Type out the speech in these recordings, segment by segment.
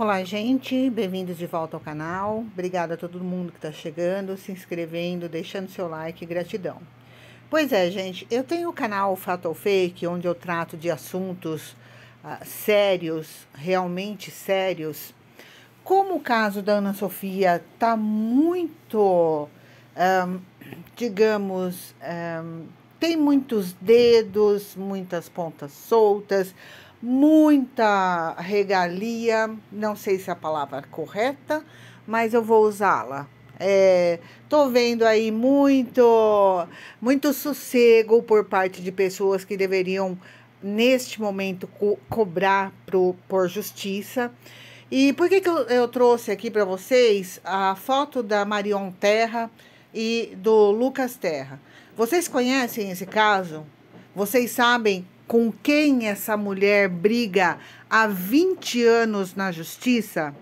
Olá, gente, bem-vindos de volta ao canal. Obrigada a todo mundo que está chegando, se inscrevendo, deixando seu like, gratidão. Pois é, gente, eu tenho o canal Fatal Fake, onde eu trato de assuntos ah, sérios, realmente sérios. Como o caso da Ana Sofia está muito, digamos, tem muitos dedos, muitas pontas soltas, muita regalia, não sei se é a palavra correta, mas eu vou usá-la. É, tô vendo aí muito, muito sossego por parte de pessoas que deveriam, neste momento, co cobrar pro, por justiça. E por que, que eu, eu trouxe aqui para vocês a foto da Marion Terra e do Lucas Terra? Vocês conhecem esse caso? Vocês sabem com quem essa mulher briga há 20 anos na justiça?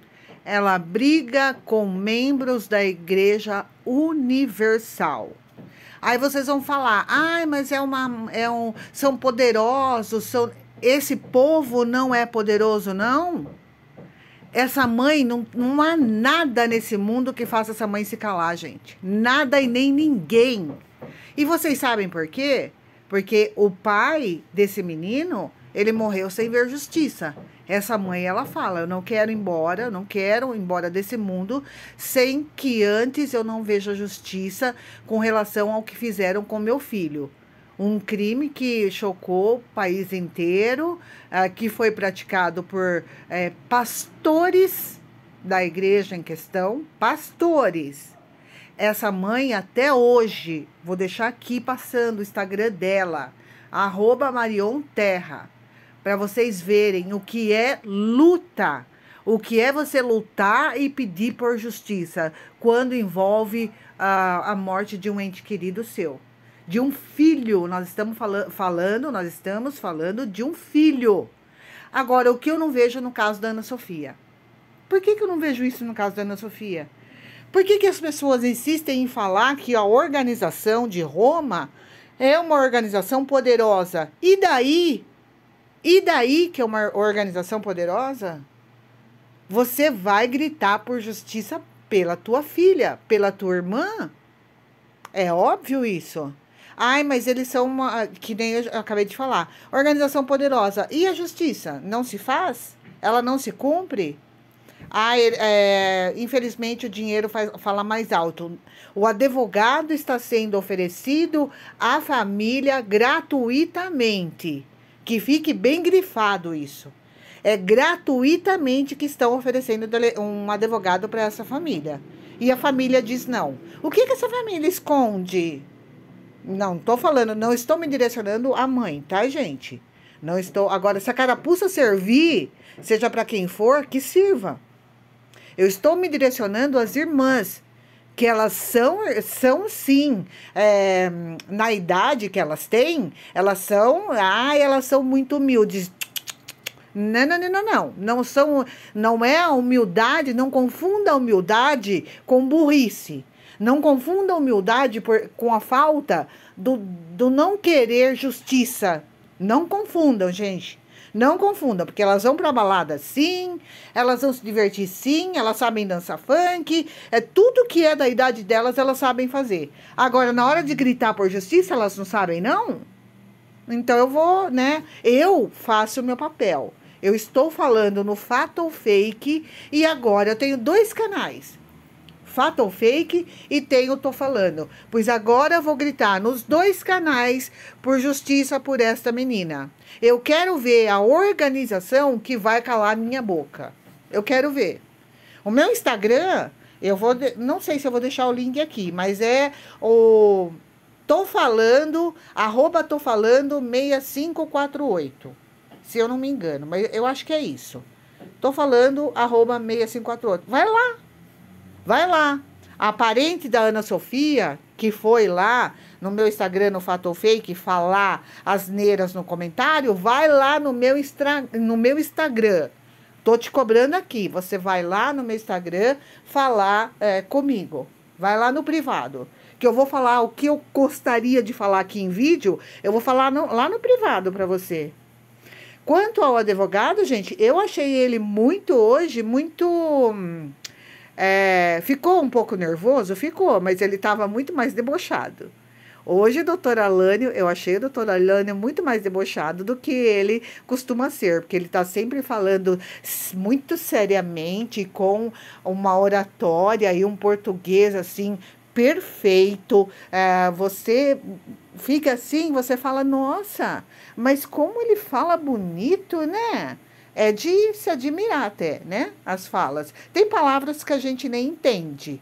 Ela briga com membros da Igreja Universal. Aí vocês vão falar: "Ai, ah, mas é uma é um são poderosos, são esse povo não é poderoso não?" Essa mãe não, não há nada nesse mundo que faça essa mãe se calar, gente. Nada e nem ninguém. E vocês sabem por quê? Porque o pai desse menino, ele morreu sem ver justiça. Essa mãe, ela fala: Eu não quero ir embora, eu não quero ir embora desse mundo sem que antes eu não veja justiça com relação ao que fizeram com meu filho. Um crime que chocou o país inteiro, ah, que foi praticado por eh, pastores da igreja em questão, pastores essa mãe até hoje, vou deixar aqui passando o Instagram dela, arroba para vocês verem o que é luta, o que é você lutar e pedir por justiça quando envolve a, a morte de um ente querido seu. De um filho, nós estamos fala falando, nós estamos falando de um filho. Agora, o que eu não vejo no caso da Ana Sofia? Por que, que eu não vejo isso no caso da Ana Sofia? Por que, que as pessoas insistem em falar que a organização de Roma é uma organização poderosa? E daí? E daí que é uma organização poderosa? Você vai gritar por justiça pela tua filha, pela tua irmã? É óbvio isso. Ai, mas eles são uma. Que nem eu acabei de falar. Organização poderosa. E a justiça? Não se faz? Ela não se cumpre? Ah, é, infelizmente o dinheiro faz, fala mais alto. O advogado está sendo oferecido à família gratuitamente. Que fique bem grifado isso. É gratuitamente que estão oferecendo um advogado para essa família. E a família diz não. O que, que essa família esconde? Não, estou falando, não estou me direcionando à mãe, tá, gente? Não estou. Agora, se a carapuça servir, seja para quem for, que sirva. Eu estou me direcionando às irmãs, que elas são, são sim, é, na idade que elas têm, elas são, ah, elas são muito humildes. Não, não, não, não, não. Não são, não é a humildade, não confunda a humildade com burrice. Não confunda a humildade por, com a falta do, do não querer justiça. Não confundam, gente. Não confunda, porque elas vão para balada sim, elas vão se divertir sim, elas sabem dançar funk, é tudo que é da idade delas elas sabem fazer. Agora, na hora de gritar por justiça, elas não sabem, não? Então eu vou, né? Eu faço o meu papel. Eu estou falando no fato ou fake e agora eu tenho dois canais fato ou fake e tem o Tô Falando. Pois agora vou gritar nos dois canais por justiça por esta menina. Eu quero ver a organização que vai calar minha boca. Eu quero ver. O meu Instagram, eu vou. De... Não sei se eu vou deixar o link aqui, mas é o. Tô falando, arroba tô falando 6548. Se eu não me engano, mas eu acho que é isso. Tô falando, arroba 6548. Vai lá, Vai lá. A parente da Ana Sofia, que foi lá no meu Instagram, no Fato Fake, falar asneiras no comentário, vai lá no meu, instra... no meu Instagram. Tô te cobrando aqui. Você vai lá no meu Instagram falar é, comigo. Vai lá no privado. Que eu vou falar o que eu gostaria de falar aqui em vídeo, eu vou falar no, lá no privado para você. Quanto ao advogado, gente, eu achei ele muito hoje, muito. Hum, é, ficou um pouco nervoso? Ficou, mas ele estava muito mais debochado. Hoje, doutor Alânio, eu achei o doutor Alânio muito mais debochado do que ele costuma ser, porque ele está sempre falando muito seriamente, com uma oratória e um português assim perfeito. É, você fica assim, você fala, nossa, mas como ele fala bonito, né? é de se admirar até, né? As falas. Tem palavras que a gente nem entende.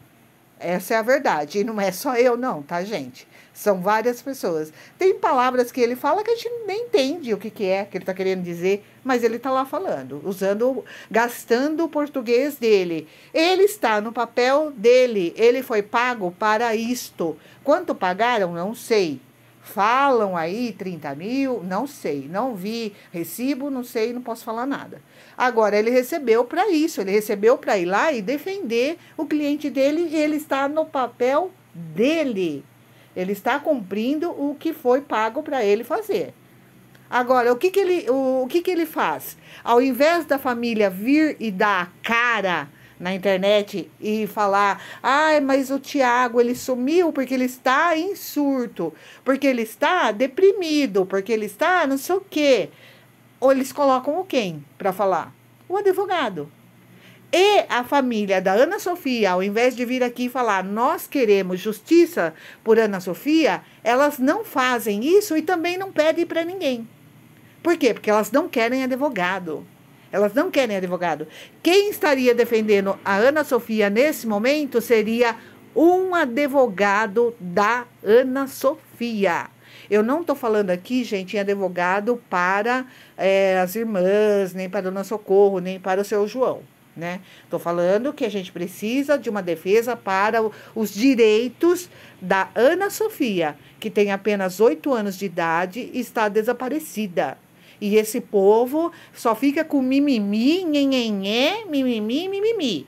Essa é a verdade. E não é só eu, não, tá, gente? São várias pessoas. Tem palavras que ele fala que a gente nem entende o que, que é que ele está querendo dizer, mas ele está lá falando, usando, gastando o português dele. Ele está no papel dele. Ele foi pago para isto. Quanto pagaram, não sei. Falam aí 30 mil, não sei, não vi recibo, não sei, não posso falar nada. Agora, ele recebeu para isso, ele recebeu para ir lá e defender o cliente dele e ele está no papel dele. Ele está cumprindo o que foi pago para ele fazer. Agora, o que, que ele, o, o que, que ele faz? Ao invés da família vir e dar a cara na internet e falar: "Ai, ah, mas o Tiago, ele sumiu porque ele está em surto, porque ele está deprimido, porque ele está não sei o quê". Ou eles colocam o quem para falar? O advogado. E a família da Ana Sofia, ao invés de vir aqui falar nós queremos justiça por Ana Sofia, elas não fazem isso e também não pedem para ninguém. Por quê? Porque elas não querem advogado. Elas não querem advogado. Quem estaria defendendo a Ana Sofia nesse momento seria um advogado da Ana Sofia. Eu não estou falando aqui, gente, em advogado para é, as irmãs, nem para a Dona Socorro, nem para o seu João. Né? Estou falando que a gente precisa de uma defesa para os direitos da Ana Sofia, que tem apenas oito anos de idade e está desaparecida. E esse povo só fica com mimimi, nhenhenhé, mimimi, mimimi.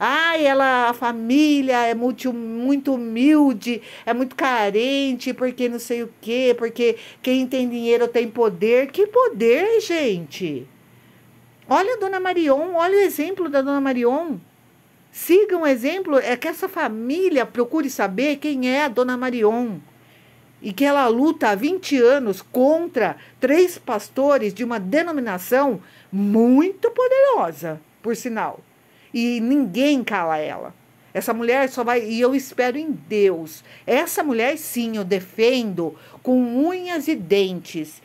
Ai, ela, a família é muito, muito humilde, é muito carente, porque não sei o quê, porque quem tem dinheiro tem poder. Que poder, gente? Olha a dona Marion, olha o exemplo da dona Marion. siga um exemplo, é que essa família procure saber quem é a dona Marion e que ela luta há 20 anos contra três pastores de uma denominação muito poderosa, por sinal. E ninguém cala ela. Essa mulher só vai. E eu espero em Deus. Essa mulher, sim, eu defendo com unhas e dentes.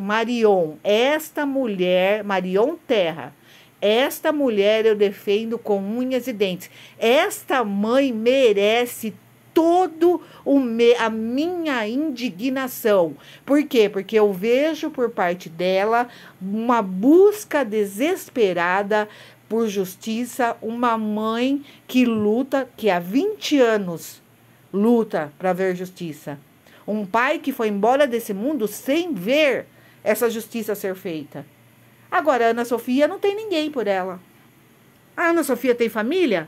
Marion, esta mulher, Marion Terra, esta mulher eu defendo com unhas e dentes. Esta mãe merece todo o me, a minha indignação. Por quê? Porque eu vejo por parte dela uma busca desesperada por justiça, uma mãe que luta, que há 20 anos luta para ver justiça. Um pai que foi embora desse mundo sem ver essa justiça ser feita. Agora, Ana Sofia não tem ninguém por ela. A Ana Sofia tem família?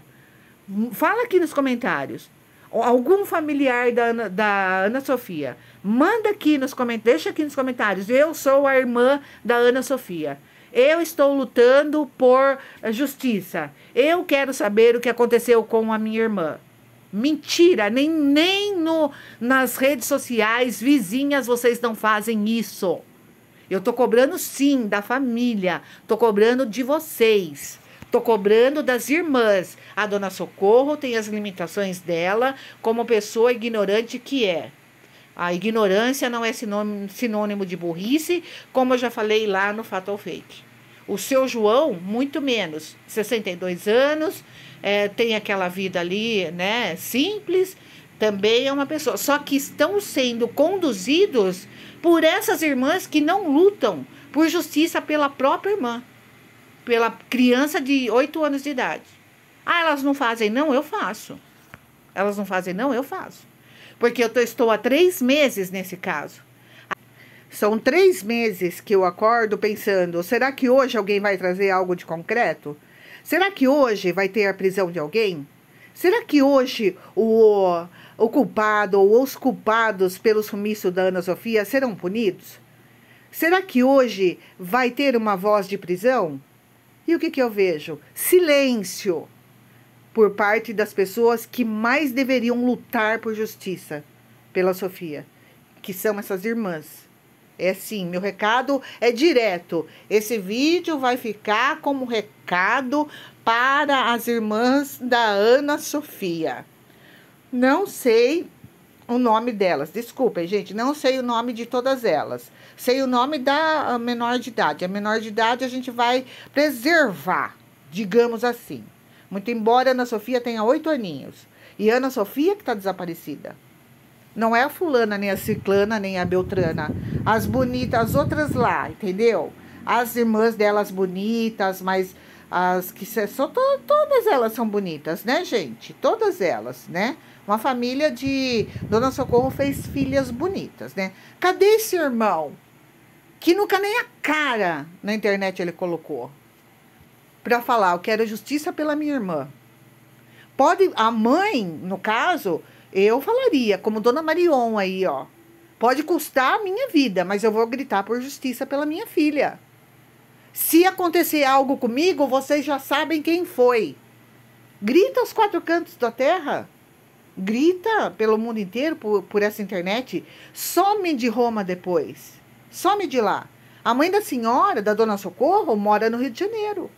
Fala aqui nos comentários algum familiar da Ana, da Ana Sofia, manda aqui nos comentários, deixa aqui nos comentários. Eu sou a irmã da Ana Sofia. Eu estou lutando por eh, justiça. Eu quero saber o que aconteceu com a minha irmã. Mentira, nem, nem no, nas redes sociais vizinhas vocês não fazem isso. Eu estou cobrando sim da família, estou cobrando de vocês. Tô cobrando das irmãs. A dona Socorro tem as limitações dela como pessoa ignorante que é. A ignorância não é sinônimo de burrice, como eu já falei lá no Fatal Fake. O seu João, muito menos, 62 anos, é, tem aquela vida ali, né, simples, também é uma pessoa. Só que estão sendo conduzidos por essas irmãs que não lutam por justiça pela própria irmã pela criança de 8 anos de idade. Ah, elas não fazem, não? Eu faço. Elas não fazem, não? Eu faço. Porque eu tô, estou há três meses nesse caso. São três meses que eu acordo pensando: será que hoje alguém vai trazer algo de concreto? Será que hoje vai ter a prisão de alguém? Será que hoje o, o culpado ou os culpados pelo sumiço da Ana Sofia serão punidos? Será que hoje vai ter uma voz de prisão? E o que, que eu vejo? Silêncio por parte das pessoas que mais deveriam lutar por justiça pela Sofia, que são essas irmãs. É assim meu recado é direto. Esse vídeo vai ficar como recado para as irmãs da Ana Sofia. Não sei o nome delas. Desculpem, gente, não sei o nome de todas elas. Sei o nome da ah, menor de idade. A menor de idade a gente vai preservar, digamos assim. Muito embora Ana Sofia tenha oito aninhos. E Ana Sofia que está desaparecida. Não é a fulana, nem a ciclana, nem a beltrana. As bonitas, as outras lá, entendeu? As irmãs delas bonitas, mas as que são... Todas elas são bonitas, né, gente? Todas elas, né? Uma família de Dona Socorro fez filhas bonitas, né? Cadê esse irmão? Que nunca nem a cara na internet ele colocou. Para falar, eu quero justiça pela minha irmã. Pode, a mãe, no caso, eu falaria, como Dona Marion aí, ó. Pode custar a minha vida, mas eu vou gritar por justiça pela minha filha. Se acontecer algo comigo, vocês já sabem quem foi. Grita aos quatro cantos da terra grita pelo mundo inteiro por, por essa internet. Some de Roma depois. Some de lá. A mãe da senhora, da dona Socorro, mora no Rio de Janeiro.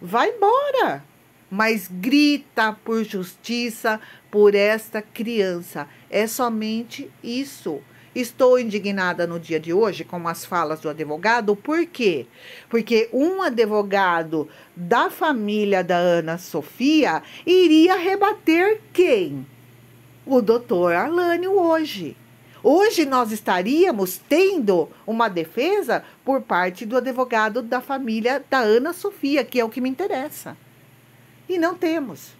Vai embora. Mas grita por justiça por esta criança. É somente isso. Estou indignada no dia de hoje com as falas do advogado, por quê? Porque um advogado da família da Ana Sofia iria rebater quem? o doutor Alânio hoje. Hoje nós estaríamos tendo uma defesa por parte do advogado da família da Ana Sofia, que é o que me interessa. E não temos.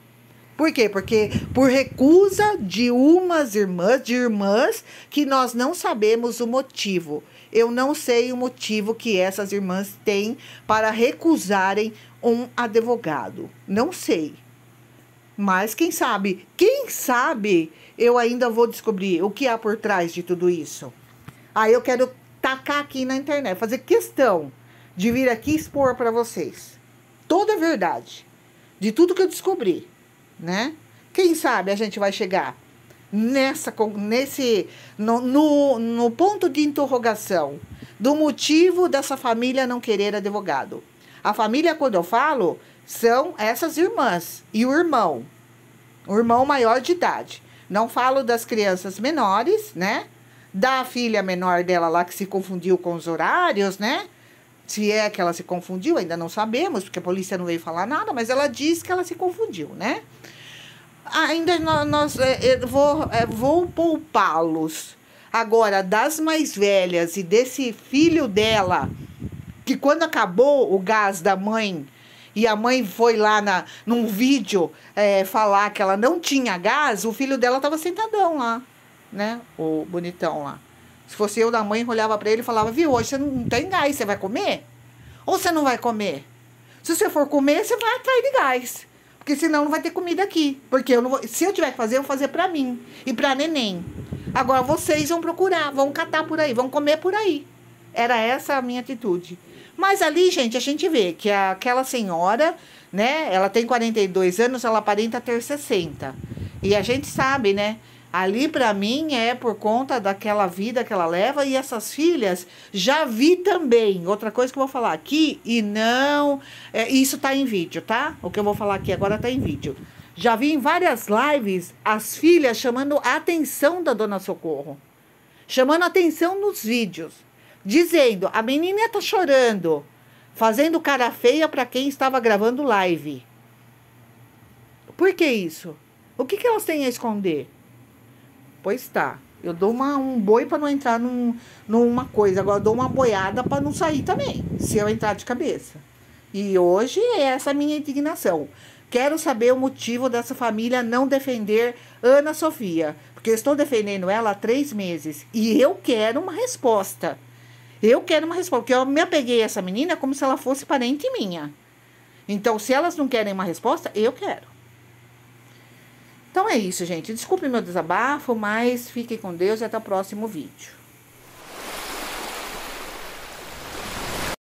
Por quê? Porque por recusa de umas irmãs, de irmãs que nós não sabemos o motivo. Eu não sei o motivo que essas irmãs têm para recusarem um advogado. Não sei. Mas quem sabe, quem sabe eu ainda vou descobrir o que há por trás de tudo isso. Aí eu quero tacar aqui na internet, fazer questão de vir aqui expor para vocês toda a verdade de tudo que eu descobri, né? Quem sabe a gente vai chegar nessa nesse no, no, no ponto de interrogação do motivo dessa família não querer advogado. A família, quando eu falo, são essas irmãs e o irmão, o irmão maior de idade. Não falo das crianças menores, né? Da filha menor dela lá que se confundiu com os horários, né? Se é que ela se confundiu, ainda não sabemos, porque a polícia não veio falar nada, mas ela diz que ela se confundiu, né? Ainda nós, é, é, vou, é, vou poupá-los. Agora, das mais velhas e desse filho dela, que quando acabou o gás da mãe e a mãe foi lá na, num vídeo é, falar que ela não tinha gás, o filho dela estava sentadão lá, né? O bonitão lá. Se fosse eu da mãe, olhava para ele e falava: Viu, hoje você não tem gás, você vai comer? Ou você não vai comer? Se você for comer, você vai atrás de gás. Porque senão não vai ter comida aqui. Porque eu vou, se eu tiver que fazer, eu vou fazer para mim e para neném. Agora vocês vão procurar, vão catar por aí, vão comer por aí. Era essa a minha atitude. Mas ali, gente, a gente vê que aquela senhora, né? Ela tem 42 anos, ela aparenta ter 60. E a gente sabe, né? Ali para mim é por conta daquela vida que ela leva e essas filhas já vi também. Outra coisa que eu vou falar aqui e não, é, isso tá em vídeo, tá? O que eu vou falar aqui agora tá em vídeo. Já vi em várias lives as filhas chamando a atenção da dona Socorro, chamando a atenção nos vídeos dizendo: a menina tá chorando, fazendo cara feia para quem estava gravando live. Por que isso? O que, que elas têm a esconder? Pois tá. Eu dou uma, um boi para não entrar num, numa coisa. Agora eu dou uma boiada para não sair também, se eu entrar de cabeça. E hoje é essa minha indignação. Quero saber o motivo dessa família não defender Ana Sofia, porque eu estou defendendo ela há três meses e eu quero uma resposta. Eu quero uma resposta, porque eu me apeguei a essa menina como se ela fosse parente minha. Então, se elas não querem uma resposta, eu quero. Então é isso, gente. Desculpe meu desabafo, mas fiquem com Deus e até o próximo vídeo.